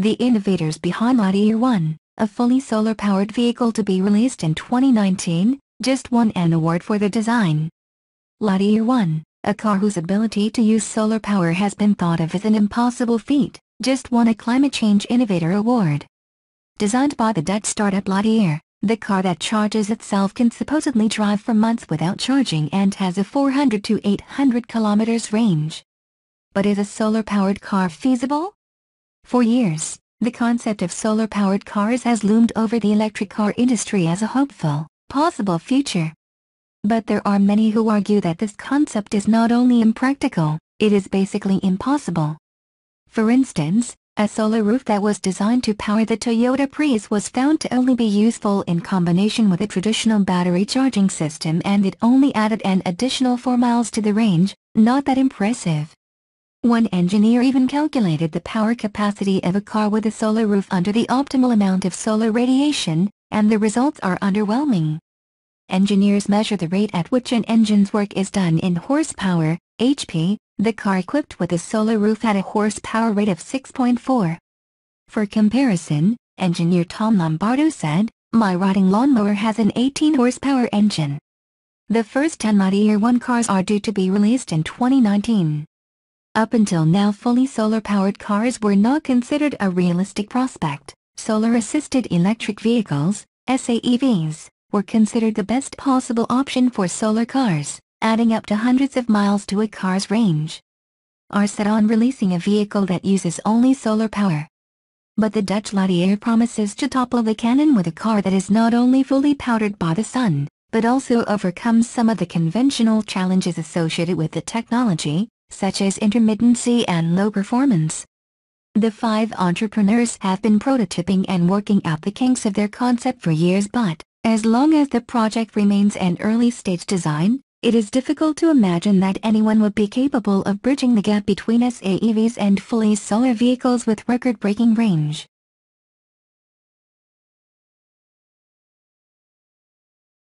The innovators behind Year One, a fully solar-powered vehicle to be released in 2019, just won an award for the design. Year One, a car whose ability to use solar power has been thought of as an impossible feat, just won a Climate Change Innovator Award. Designed by the Dutch startup Lightyear, the car that charges itself can supposedly drive for months without charging and has a 400 to 800 kilometers range. But is a solar-powered car feasible? For years, the concept of solar-powered cars has loomed over the electric car industry as a hopeful, possible future. But there are many who argue that this concept is not only impractical, it is basically impossible. For instance, a solar roof that was designed to power the Toyota Prius was found to only be useful in combination with a traditional battery charging system and it only added an additional 4 miles to the range, not that impressive. One engineer even calculated the power capacity of a car with a solar roof under the optimal amount of solar radiation, and the results are underwhelming. Engineers measure the rate at which an engine's work is done in horsepower, HP, the car equipped with a solar roof had a horsepower rate of 6.4. For comparison, engineer Tom Lombardo said, my riding lawnmower has an 18 horsepower engine. The first 10 Model Year 1 cars are due to be released in 2019. Up until now fully solar-powered cars were not considered a realistic prospect. Solar-assisted electric vehicles, SAEVs, were considered the best possible option for solar cars, adding up to hundreds of miles to a car's range. Are set on releasing a vehicle that uses only solar power. But the Dutch Lightyear promises to topple the cannon with a car that is not only fully powered by the sun, but also overcomes some of the conventional challenges associated with the technology, such as intermittency and low performance. The five entrepreneurs have been prototyping and working out the kinks of their concept for years but, as long as the project remains an early-stage design, it is difficult to imagine that anyone would be capable of bridging the gap between SAEVs and fully solar vehicles with record-breaking range.